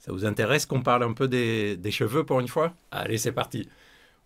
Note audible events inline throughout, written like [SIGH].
Ça vous intéresse qu'on parle un peu des, cheveux pour une fois Allez, c'est parti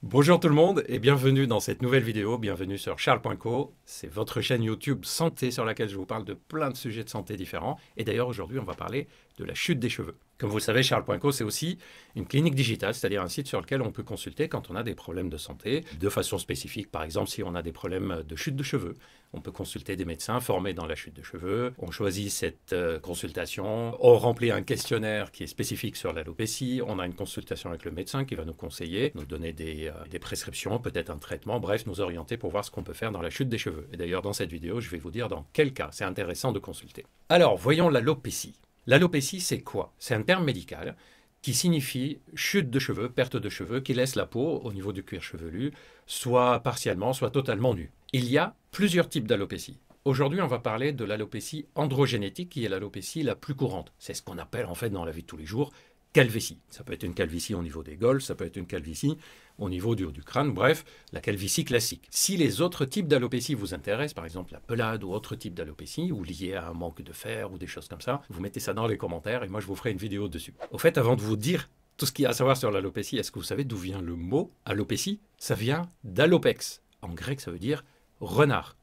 Bonjour tout le monde et bienvenue dans cette nouvelle vidéo, bienvenue sur charles.co, c'est votre chaîne YouTube santé sur laquelle je vous parle de plein de sujets de santé différents et d'ailleurs aujourd'hui on va parler de la chute des cheveux. Comme vous le savez, Charles.co, c'est aussi une clinique digitale, c'est-à-dire un site sur lequel on peut consulter quand on a des problèmes de santé de façon spécifique. Par exemple, si on a des problèmes de chute de cheveux, on peut consulter des médecins formés dans la chute de cheveux. On choisit cette euh, consultation, on remplit un questionnaire qui est spécifique sur l'alopécie, on a une consultation avec le médecin qui va nous conseiller, nous donner des, euh, des prescriptions, peut-être un traitement, bref, nous orienter pour voir ce qu'on peut faire dans la chute des cheveux. Et d'ailleurs, dans cette vidéo, je vais vous dire dans quel cas c'est intéressant de consulter. Alors, voyons l'alopécie. L'alopécie, c'est quoi C'est un terme médical qui signifie chute de cheveux, perte de cheveux, qui laisse la peau au niveau du cuir chevelu, soit partiellement, soit totalement nue. Il y a plusieurs types d'alopécie. Aujourd'hui, on va parler de l'alopécie androgénétique, qui est l'alopécie la plus courante. C'est ce qu'on appelle en fait dans la vie de tous les jours calvitie. Ça peut être une calvitie au niveau des golfs, ça peut être une calvitie au niveau du, du crâne, bref, la calvitie classique. Si les autres types d'alopécie vous intéressent, par exemple la pelade ou autre type d'alopécie, ou lié à un manque de fer ou des choses comme ça, vous mettez ça dans les commentaires et moi je vous ferai une vidéo dessus. Au fait, avant de vous dire tout ce qu'il y a à savoir sur l'alopécie, est-ce que vous savez d'où vient le mot alopécie Ça vient d'alopex. En grec, ça veut dire renard.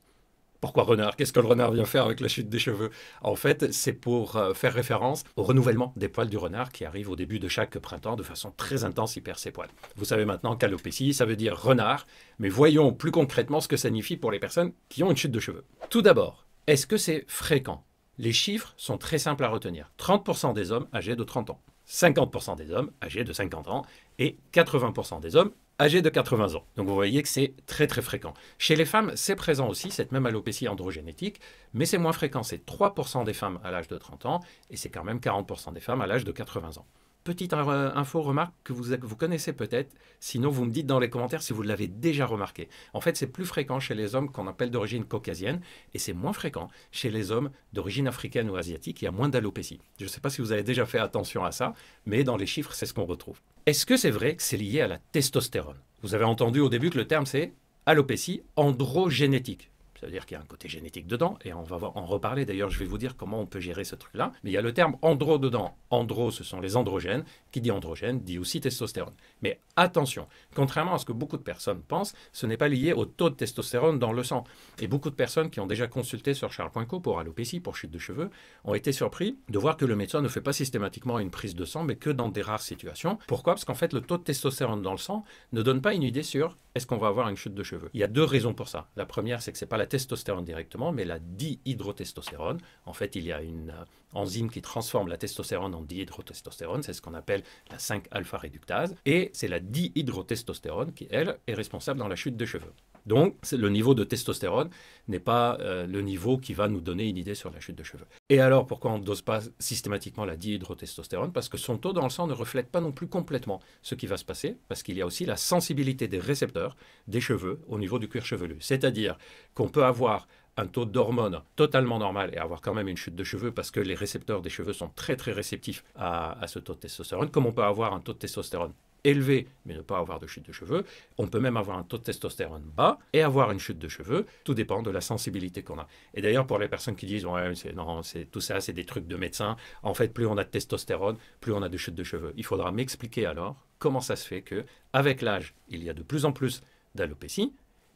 Pourquoi renard Qu'est-ce que le renard vient faire avec la chute des cheveux En fait, c'est pour euh, faire référence au renouvellement des poils du renard qui arrive au début de chaque printemps de façon très intense, il perd ses poils. Vous savez maintenant qu'alopécie, ça veut dire renard, mais voyons plus concrètement ce que ça signifie pour les personnes qui ont une chute de cheveux. Tout d'abord, est-ce que c'est fréquent Les chiffres sont très simples à retenir. 30% des hommes âgés de 30 ans, 50% des hommes âgés de 50 ans et 80% des hommes âgé de 80 ans. Donc vous voyez que c'est très très fréquent. Chez les femmes, c'est présent aussi, cette même alopécie androgénétique, mais c'est moins fréquent. C'est 3% des femmes à l'âge de 30 ans et c'est quand même 40% des femmes à l'âge de 80 ans. Petite euh, info, remarque que vous, connaissez peut-être, sinon vous me dites dans les commentaires si vous l'avez déjà remarqué. En fait, c'est plus fréquent chez les hommes qu'on appelle d'origine caucasienne, et c'est moins fréquent chez les hommes d'origine africaine ou asiatique, il y a moins d'alopécie. Je ne sais pas si vous avez déjà fait attention à ça, mais dans les chiffres, c'est ce qu'on retrouve. Est-ce que c'est vrai que c'est lié à la testostérone Vous avez entendu au début que le terme c'est alopécie androgénétique. Ça veut dire qu'il y a un côté génétique dedans, et on va en reparler d'ailleurs, je vais vous dire comment on peut gérer ce truc-là. Mais il y a le terme andro dedans. Andro, ce sont les androgènes. Qui dit androgène dit aussi testostérone. Mais attention, contrairement à ce que beaucoup de personnes pensent, ce n'est pas lié au taux de testostérone dans le sang. Et beaucoup de personnes qui ont déjà consulté sur Charles.co pour alopécie, pour chute de cheveux, ont été surpris de voir que le médecin ne fait pas systématiquement une prise de sang, mais que dans des rares situations. Pourquoi Parce qu'en fait, le taux de testostérone dans le sang ne donne pas une idée sur est-ce qu'on va avoir une chute de cheveux. Il y a deux raisons pour ça. La première, c'est que c'est pas la testostérone directement, mais la dihydrotestostérone. En fait, il y a une euh, enzyme qui transforme la testostérone en dihydrotestostérone, c'est ce qu'on appelle la 5-alpha réductase, et c'est la dihydrotestostérone qui, elle, est responsable dans la chute de cheveux. Donc, le niveau de testostérone n'est pas euh, le niveau qui va nous donner une idée sur la chute de cheveux. Et alors, pourquoi on ne dose pas systématiquement la dihydrotestostérone Parce que son taux dans le sang ne reflète pas non plus complètement ce qui va se passer, parce qu'il y a aussi la sensibilité des récepteurs des cheveux au niveau du cuir chevelu. C'est-à-dire qu'on peut avoir un taux d'hormone totalement normal et avoir quand même une chute de cheveux parce que les récepteurs des cheveux sont très très réceptifs à ce taux de testostérone, comme on peut avoir un taux de testostérone élevé, mais ne pas avoir de chute de cheveux. On peut même avoir un taux de testostérone bas et avoir une chute de cheveux. Tout dépend de la sensibilité qu'on a. Et d'ailleurs, pour les personnes qui disent, ouais, non, c'est, tout ça, c'est des trucs de médecins. En fait, plus on a de testostérone, plus on a de chute de cheveux. Il faudra m'expliquer alors comment ça se fait que, avec l'âge, il y a de plus en plus d'alopécie,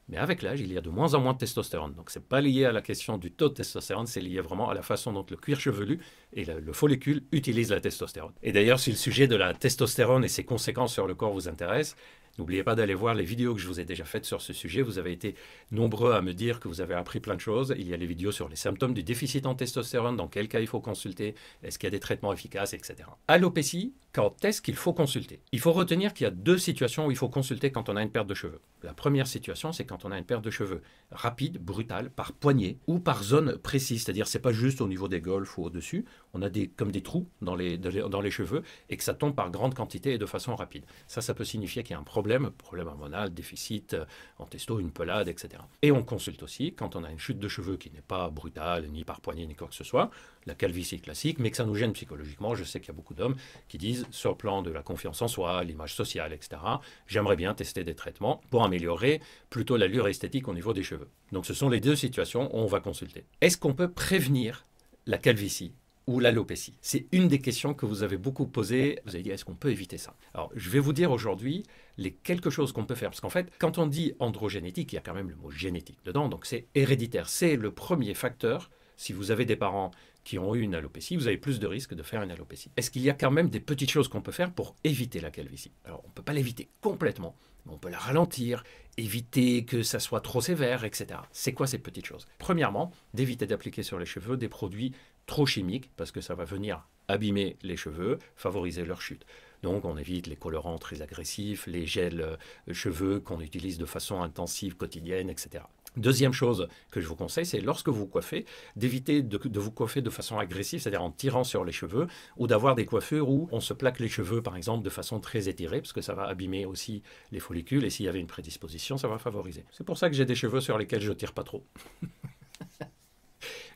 mais avec l'âge, il y a de moins en moins de testostérone. Donc, ce n'est pas lié à la question du taux de testostérone, c'est lié vraiment à la façon dont le cuir chevelu et le, le follicule utilisent la testostérone. Et d'ailleurs, si le sujet de la testostérone et ses conséquences sur le corps vous intéresse, N'oubliez pas d'aller voir les vidéos que je vous ai déjà faites sur ce sujet. Vous avez été nombreux à me dire que vous avez appris plein de choses. Il y a les vidéos sur les symptômes du déficit en testostérone, dans quel cas il faut consulter, est-ce qu'il y a des traitements efficaces, etc. Alopécie, quand est-ce qu'il faut consulter Il faut retenir qu'il y a deux situations où il faut consulter quand on a une perte de cheveux. La première situation, c'est quand on a une perte de cheveux rapide, brutale, par poignée ou par zone précise, c'est-à-dire c'est pas juste au niveau des golfs ou au-dessus, on a des, comme des trous dans les, dans les, dans les cheveux et que ça tombe par grande quantité et de façon rapide. Ça, ça peut signifier qu'il y a un problème problème hormonal, déficit euh, en testo, une pelade, etc. Et on consulte aussi quand on a une chute de cheveux qui n'est pas brutale, ni par poignée, ni quoi que ce soit, la calvitie classique, mais que ça nous gêne psychologiquement. Je sais qu'il y a beaucoup d'hommes qui disent, sur le plan de la confiance en soi, l'image sociale, etc., j'aimerais bien tester des traitements pour améliorer plutôt l'allure esthétique au niveau des cheveux. Donc ce sont les deux situations où on va consulter. Est-ce qu'on peut prévenir la calvitie ou l'alopécie C'est une des questions que vous avez beaucoup posées. Vous avez dit, est-ce qu'on peut éviter ça Alors, je vais vous dire aujourd'hui les quelques choses qu'on peut faire. Parce qu'en fait, quand on dit androgénétique, il y a quand même le mot génétique dedans, donc c'est héréditaire. C'est le premier facteur. Si vous avez des parents qui ont eu une alopécie, vous avez plus de risques de faire une alopécie. Est-ce qu'il y a quand même des petites choses qu'on peut faire pour éviter la calvitie Alors, on peut pas l'éviter complètement, on peut la ralentir, éviter que ça soit trop sévère, etc. C'est quoi ces petites choses Premièrement, d'éviter d'appliquer sur les cheveux des produits trop chimiques parce que ça va venir abîmer les cheveux, favoriser leur chute. Donc on évite les colorants très agressifs, les gels euh, cheveux qu'on utilise de façon intensive quotidienne, etc. Deuxième chose que je vous conseille, c'est lorsque vous coiffez, d'éviter de, vous coiffer de façon agressive, c'est-à-dire en tirant sur les cheveux, ou d'avoir des coiffures où on se plaque les cheveux, par exemple, de façon très étirée, parce que ça va abîmer aussi les follicules, et s'il y avait une prédisposition, ça va favoriser. C'est pour ça que j'ai des cheveux sur lesquels je tire pas trop. [LAUGHS]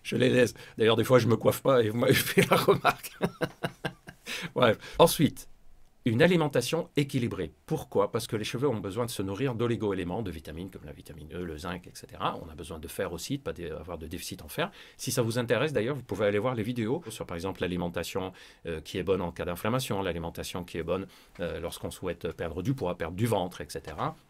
je les laisse. D'ailleurs, des fois, je me coiffe pas et vous [LAUGHS] m'avez fait la remarque. Bref. Ensuite, une alimentation équilibrée. Pourquoi Parce que les cheveux ont besoin de se nourrir d'oligo-éléments, de vitamines comme la vitamine E, le zinc, etc. On a besoin de fer aussi, de ne pas avoir de déficit en fer. Si ça vous intéresse d'ailleurs, vous pouvez aller voir les vidéos sur par exemple l'alimentation euh, qui est bonne en cas d'inflammation, l'alimentation qui est bonne euh, lorsqu'on souhaite perdre du poids, perdre du ventre, etc.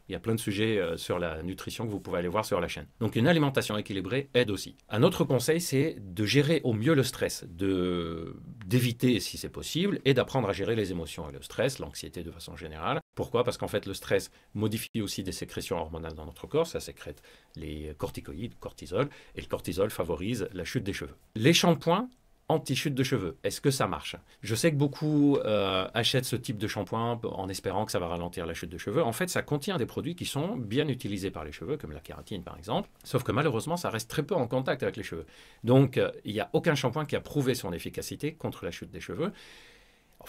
Il y a plein de sujets euh, sur la nutrition que vous pouvez aller voir sur la chaîne. Donc une alimentation équilibrée aide aussi. Un autre conseil, c'est de gérer au mieux le stress, de d'éviter si c'est possible et d'apprendre à gérer les émotions et le stress, l'anxiété de façon générale. Pourquoi Parce qu'en fait, le stress modifie aussi des sécrétions hormonales dans notre corps. Ça sécrète les corticoïdes, cortisol, et le cortisol favorise la chute des cheveux. Les shampoings anti-chute de cheveux. Est-ce que ça marche Je sais que beaucoup euh, achètent ce type de shampoing en espérant que ça va ralentir la chute de cheveux. En fait, ça contient des produits qui sont bien utilisés par les cheveux, comme la kératine par exemple, sauf que malheureusement, ça reste très peu en contact avec les cheveux. Donc, euh, il n'y a aucun shampoing qui a prouvé son efficacité contre la chute des cheveux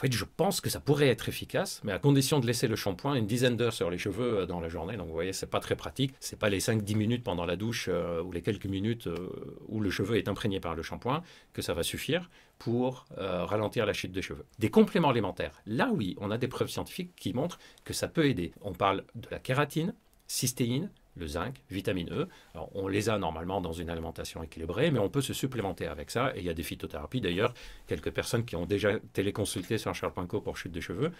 fait, je pense que ça pourrait être efficace, mais à condition de laisser le shampoing une dizaine d'heures sur les cheveux euh, dans la journée. Donc, vous voyez, c'est pas très pratique. C'est pas les 5-10 minutes pendant la douche euh, ou les quelques minutes euh, où le cheveu est imprégné par le shampoing que ça va suffire pour ralentir la chute des cheveux. Des compléments alimentaires. Là, oui, on a des preuves scientifiques qui montrent que ça peut aider. On parle de la kératine, cystéine, le zinc, vitamine E. on les a normalement dans une alimentation équilibrée, mais on peut se supplémenter avec ça. Et il y a des phytothérapies. D'ailleurs, quelques personnes qui ont déjà téléconsulté sur Charles Pinco pour chute de cheveux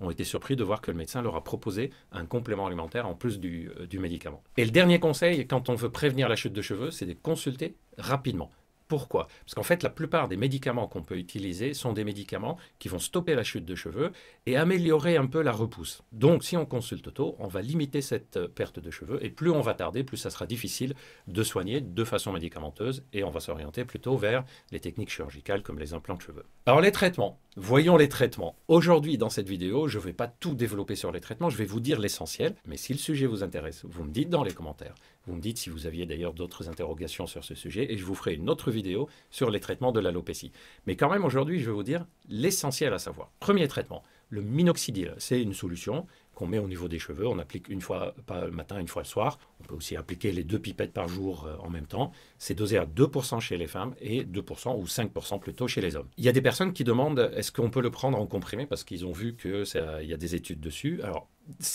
ont été surpris de voir que le médecin leur a proposé un complément alimentaire en plus du euh, médicament. Et le dernier conseil, quand on veut prévenir la chute de cheveux, c'est de consulter rapidement. Pourquoi Parce qu'en fait, la plupart des médicaments qu'on peut utiliser sont des médicaments qui vont stopper la chute de cheveux et améliorer un peu la repousse. Donc, si on consulte tôt, on va limiter cette euh, perte de cheveux et plus on va tarder, plus ça sera difficile de soigner de façon médicamenteuse et on va s'orienter plutôt vers les techniques chirurgicales comme les implants de cheveux. Alors, les traitements. Voyons les traitements. Aujourd'hui, dans cette vidéo, je ne vais pas tout développer sur les traitements, je vais vous dire l'essentiel. Mais si le sujet vous intéresse, vous me dites dans les commentaires. Vous me dites si vous aviez d'ailleurs d'autres interrogations sur ce sujet et je vous ferai une autre vidéo sur les traitements de l'alopécie. Mais quand même aujourd'hui, je vais vous dire l'essentiel à savoir. Premier traitement, le minoxidil, c'est une solution qu'on met au niveau des cheveux. On applique une fois pas le matin, une fois le soir. On peut aussi appliquer les deux pipettes par jour euh, en même temps. C'est dosé à 2% chez les femmes et 2% ou 5% plutôt chez les hommes. Il y a des personnes qui demandent est-ce qu'on peut le prendre en comprimé parce qu'ils ont vu qu'il y a des études dessus. Alors,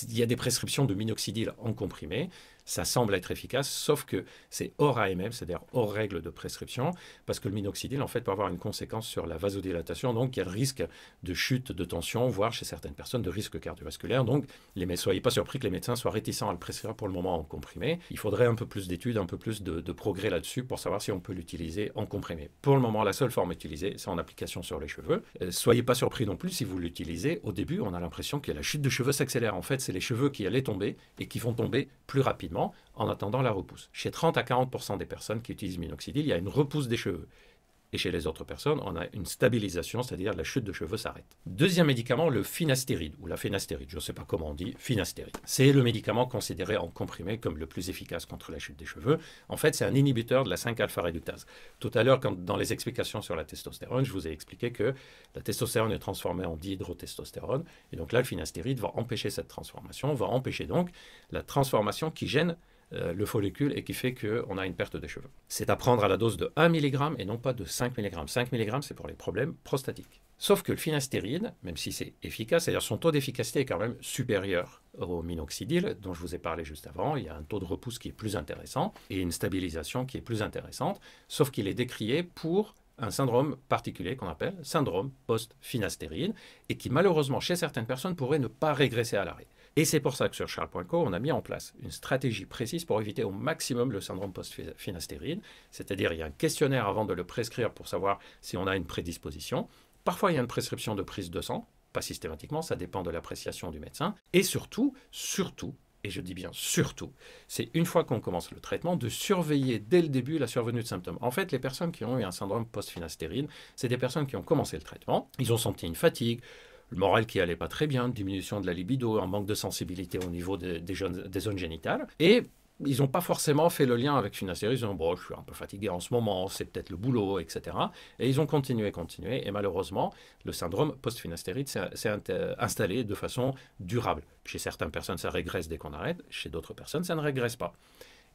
il y a des prescriptions de minoxidil en comprimé. Ça semble être efficace, sauf que c'est hors AMM, c'est-à-dire hors règle de prescription, parce que le minoxidil, en fait, peut avoir une conséquence sur la vasodilatation, donc il y a le risque de chute de tension, voire chez certaines personnes de risque cardiovasculaire. Donc, ne soyez pas surpris que les médecins soient réticents à le prescrire pour le moment en comprimé. Il faudrait un peu plus d'études, un peu plus de, progrès là-dessus pour savoir si on peut l'utiliser en comprimé. Pour le moment, la seule forme utilisée, c'est en application sur les cheveux. Ne euh, soyez pas surpris non plus si vous l'utilisez. Au début, on a l'impression que la chute de cheveux s'accélère. En fait, c'est les cheveux qui allaient tomber et qui vont tomber plus rapidement en attendant la repousse. Chez 30 à 40 des personnes qui utilisent minoxidil, il y a une repousse des cheveux. Et chez les autres personnes, on a une stabilisation, c'est-à-dire la chute de cheveux s'arrête. Deuxième médicament, le finastéride, ou la finastéride, je ne sais pas comment on dit, finastéride. C'est le médicament considéré en comprimé comme le plus efficace contre la chute des cheveux. En fait, c'est un inhibiteur de la 5-alpha-réductase. Tout à l'heure, dans les explications sur la testostérone, je vous ai expliqué que la testostérone est transformée en dihydrotestostérone, et donc là, le finastéride va empêcher cette transformation, va empêcher donc la transformation qui gêne euh, le follicule et qui fait qu'on a une perte des cheveux. C'est à prendre à la dose de 1 mg et non pas de 5 mg. 5 mg, c'est pour les problèmes prostatiques. Sauf que le finastéride, même si c'est efficace, c'est-à-dire son taux d'efficacité est quand même supérieur au minoxidil dont je vous ai parlé juste avant, il y a un taux de repousse qui est plus intéressant et une stabilisation qui est plus intéressante, sauf qu'il est décrié pour un syndrome particulier qu'on appelle syndrome post-finastéride et qui malheureusement chez certaines personnes pourrait ne pas régresser à l'arrêt. Et c'est pour ça que sur Charles.co, on a mis en place une stratégie précise pour éviter au maximum le syndrome post finastérine cest C'est-à-dire, il y a un questionnaire avant de le prescrire pour savoir si on a une prédisposition. Parfois, il y a une prescription de prise de sang, pas systématiquement, ça dépend de l'appréciation du médecin. Et surtout, surtout, et je dis bien surtout, c'est une fois qu'on commence le traitement, de surveiller dès le début la survenue de symptômes. En fait, les personnes qui ont eu un syndrome post-finastérine, c'est des personnes qui ont commencé le traitement, ils ont senti une fatigue, le moral qui allait pas très bien, diminution de la libido, un manque de sensibilité au niveau des, zones génitales. Et ils n'ont pas forcément fait le lien avec la Ils bon, je suis un peu fatigué en ce moment, c'est peut-être le boulot, etc. Et ils ont continué, continué. Et malheureusement, le syndrome post finasteride s'est installé de façon durable. Chez certaines personnes, ça régresse dès qu'on arrête. Chez d'autres personnes, ça ne régresse pas.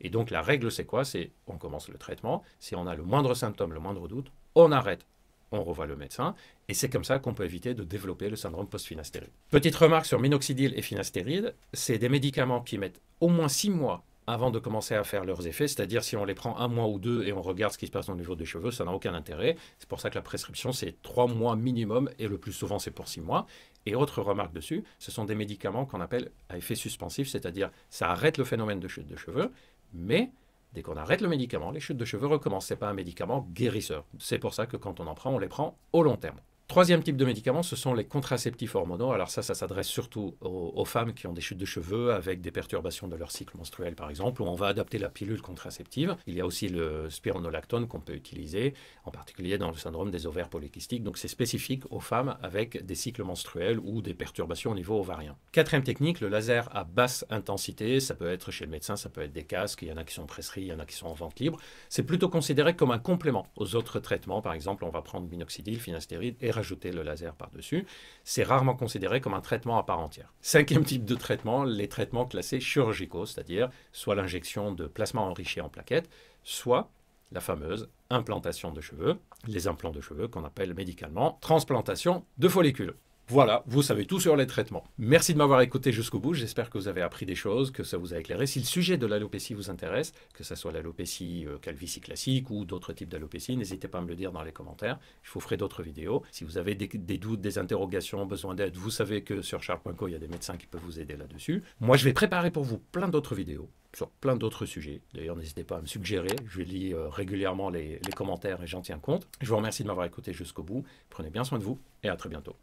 Et donc, la règle, c'est quoi C'est on commence le traitement. Si on a le moindre symptôme, le moindre doute, on arrête on revoit le médecin. Et c'est comme ça qu'on peut éviter de développer le syndrome post-finastéride. Petite remarque sur minoxidil et finastéride, c'est des médicaments qui mettent au moins six mois avant de commencer à faire leurs effets, c'est-à-dire si on les prend un mois ou deux et on regarde ce qui se passe dans le niveau des cheveux, ça n'a aucun intérêt. C'est pour ça que la prescription, c'est trois mois minimum et le plus souvent, c'est pour six mois. Et autre remarque dessus, ce sont des médicaments qu'on appelle à effet suspensif, c'est-à-dire ça arrête le phénomène de chute de cheveux, mais Dès qu'on arrête le médicament, les chutes de cheveux recommencent. Ce n'est pas un médicament guérisseur. C'est pour ça que quand on en prend, on les prend au long terme. Troisième type de médicaments, ce sont les contraceptifs hormonaux. Alors ça, ça s'adresse surtout aux, femmes qui ont des chutes de cheveux avec des perturbations de leur cycle menstruel, par exemple, où on va adapter la pilule contraceptive. Il y a aussi le spironolactone qu'on peut utiliser, en particulier dans le syndrome des ovaires polykystiques. Donc c'est spécifique aux femmes avec des cycles menstruels ou des perturbations au niveau ovarien. Quatrième technique, le laser à basse intensité. Ça peut être chez le médecin, ça peut être des casques. Il y en a qui sont prescrits, il y en a qui sont en vente libre. C'est plutôt considéré comme un complément aux autres traitements. Par exemple, on va prendre minoxidil, finastéride et rajouter le laser par-dessus. C'est rarement considéré comme un traitement à part entière. Cinquième type de traitement, les traitements classés chirurgicaux, c'est-à-dire soit l'injection de plasma enrichi en plaquettes, soit la fameuse implantation de cheveux, les implants de cheveux qu'on appelle médicalement transplantation de follicules. Voilà, vous savez tout sur les traitements. Merci de m'avoir écouté jusqu'au bout. J'espère que vous avez appris des choses, que ça vous a éclairé. Si le sujet de l'alopécie vous intéresse, que ce soit l'alopécie euh, calvitie classique ou d'autres types d'alopécie, n'hésitez pas à me le dire dans les commentaires. Je vous ferai d'autres vidéos. Si vous avez des, doutes, des interrogations, besoin d'aide, vous savez que sur charles.co, il y a des médecins qui peuvent vous aider là-dessus. Moi, je vais préparer pour vous plein d'autres vidéos sur plein d'autres sujets. D'ailleurs, n'hésitez pas à me suggérer. Je lis euh, régulièrement les commentaires et j'en tiens compte. Je vous remercie de m'avoir écouté jusqu'au bout. Prenez bien soin de vous et à très bientôt.